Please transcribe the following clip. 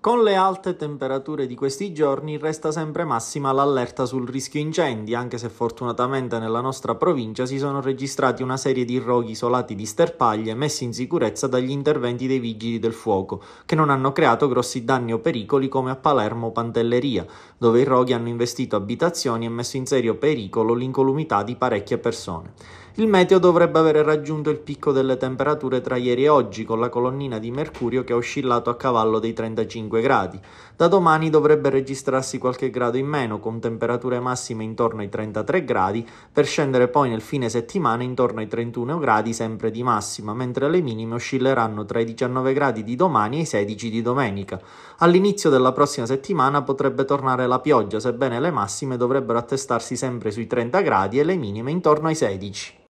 Con le alte temperature di questi giorni resta sempre massima l'allerta sul rischio incendi, anche se fortunatamente nella nostra provincia si sono registrati una serie di roghi isolati di sterpaglie messi in sicurezza dagli interventi dei vigili del fuoco, che non hanno creato grossi danni o pericoli come a Palermo o Pantelleria, dove i roghi hanno investito abitazioni e messo in serio pericolo l'incolumità di parecchie persone. Il meteo dovrebbe aver raggiunto il picco delle temperature tra ieri e oggi, con la colonnina di mercurio che ha oscillato a cavallo dei 35 gradi. Da domani dovrebbe registrarsi qualche grado in meno, con temperature massime intorno ai 33 gradi, per scendere poi nel fine settimana intorno ai 31 gradi sempre di massima, mentre le minime oscilleranno tra i 19 gradi di domani e i 16 di domenica. All'inizio della prossima settimana potrebbe tornare la pioggia, sebbene le massime dovrebbero attestarsi sempre sui 30 gradi e le minime intorno ai 16.